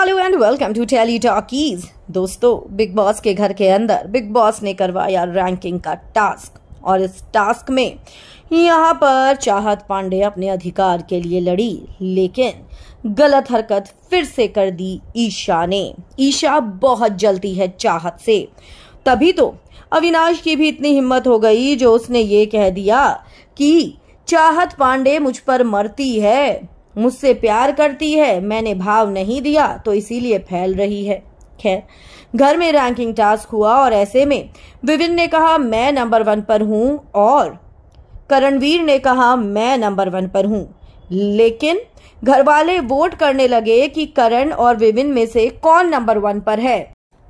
hello and welcome to Tele Talkies दोस्तों Bigg Boss के घर के अंदर बिग बॉस ने करवाया रैंकिंग का टास्क और इस टास्क में यहाँ पर चाहत पांडे अपने अधिकार के लिए लड़ी लेकिन गलत हरकत फिर से कर दी ईशा ने ईशा बहुत जलती है चाहत से तभी तो अविनाश की भी इतनी हिम्मत हो गई जो उसने ये कह दिया कि चाहत पांडे मुझ पर मरती है मुझसे प्यार करती है मैंने भाव नहीं दिया तो इसीलिए फैल रही है खैर घर में रैंकिंग टास्क हुआ और ऐसे में विविन ने कहा मैं नंबर वन पर हूँ और करणवीर ने कहा मैं नंबर वन पर हूँ लेकिन घर वाले वोट करने लगे कि करण और विविन में से कौन नंबर वन पर है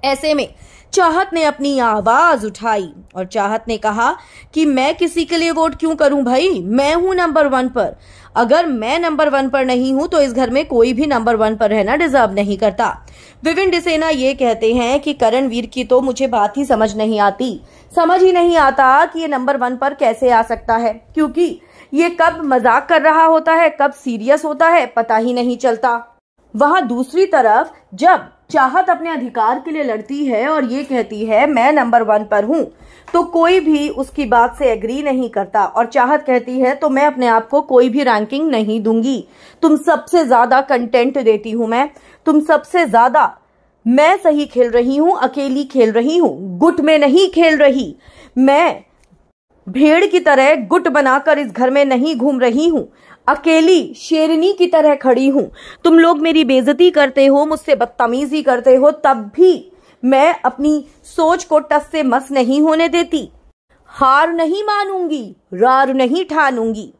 ऐसे में चाहत ने अपनी आवाज उठाई और चाहत ने कहा कि मैं किसी के लिए वोट क्यों करूं भाई मैं हूं नंबर वन पर अगर मैं नंबर वन पर नहीं हूं तो इस घर में कोई भी नंबर वन पर रहना डिजर्व नहीं करता विविन डिसेना ये कहते हैं कि करण वीर की तो मुझे बात ही समझ नहीं आती समझ ही नहीं आता कि ये नंबर वन पर कैसे आ सकता है क्योंकि ये कब मजाक कर रहा होता है कब सीरियस होता है पता ही नहीं चलता वहां दूसरी तरफ जब चाहत अपने अधिकार के लिए लड़ती है और ये कहती है मैं नंबर वन पर हूं तो कोई भी उसकी बात से एग्री नहीं करता और चाहत कहती है तो मैं अपने आप को कोई भी रैंकिंग नहीं दूंगी तुम सबसे ज्यादा कंटेंट देती हूं मैं तुम सबसे ज्यादा मैं सही खेल रही हूं अकेली खेल रही हूं गुट में नहीं खेल रही मैं भेड़ की तरह गुट बनाकर इस घर में नहीं घूम रही हूँ अकेली शेरनी की तरह खड़ी हूँ तुम लोग मेरी बेजती करते हो मुझसे बदतमीजी करते हो तब भी मैं अपनी सोच को टस से मस नहीं होने देती हार नहीं मानूंगी रार नहीं ठानूंगी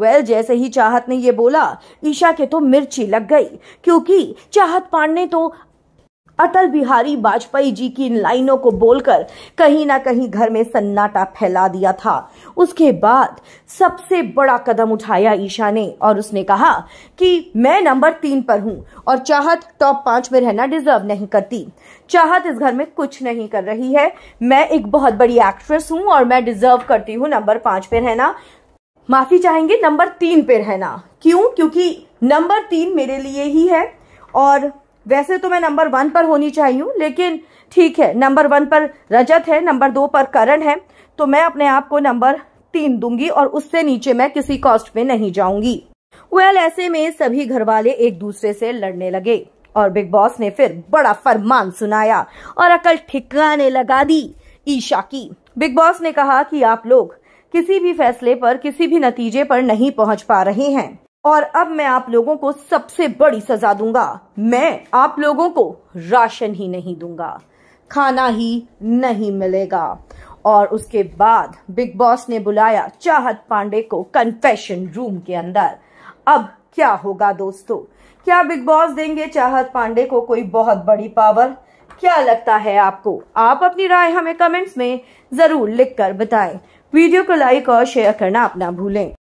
वेल well, जैसे ही चाहत ने ये बोला ईशा के तो मिर्ची लग गई क्योंकि चाहत पांडे तो अटल बिहारी वाजपेयी जी की इन लाइनों को बोलकर कहीं ना कहीं घर में सन्नाटा फैला दिया था उसके बाद सबसे बड़ा कदम उठाया ईशा ने और उसने कहा कि मैं नंबर तीन पर हूं और चाहत टॉप पांच में रहना डिजर्व नहीं करती चाहत इस घर में कुछ नहीं कर रही है मैं एक बहुत बड़ी एक्ट्रेस हूं और मैं डिजर्व करती हूँ नंबर पांच पे रहना माफी चाहेंगे नंबर तीन पे रहना क्यों क्योंकि नंबर तीन मेरे लिए ही है और वैसे तो मैं नंबर वन पर होनी चाहिए लेकिन ठीक है नंबर वन पर रजत है नंबर दो पर करण है तो मैं अपने आप को नंबर तीन दूंगी और उससे नीचे मैं किसी कॉस्ट में नहीं जाऊंगी वेल well, ऐसे में सभी घर वाले एक दूसरे से लड़ने लगे और बिग बॉस ने फिर बड़ा फरमान सुनाया और अकल ठिकाने लगा दी ईशा की बिग बॉस ने कहा कि आप लोग किसी भी फैसले पर किसी भी नतीजे पर नहीं पहुंच पा रहे हैं और अब मैं आप लोगों को सबसे बड़ी सजा दूंगा मैं आप लोगों को राशन ही नहीं दूंगा खाना ही नहीं मिलेगा और उसके बाद बिग बॉस ने बुलाया चाहत पांडे को कन्फेशन रूम के अंदर अब क्या होगा दोस्तों क्या बिग बॉस देंगे चाहत पांडे को कोई बहुत बड़ी पावर क्या लगता है आपको आप अपनी राय हमें कमेंट्स में जरूर लिखकर बताएं वीडियो को लाइक और शेयर करना अपना भूलें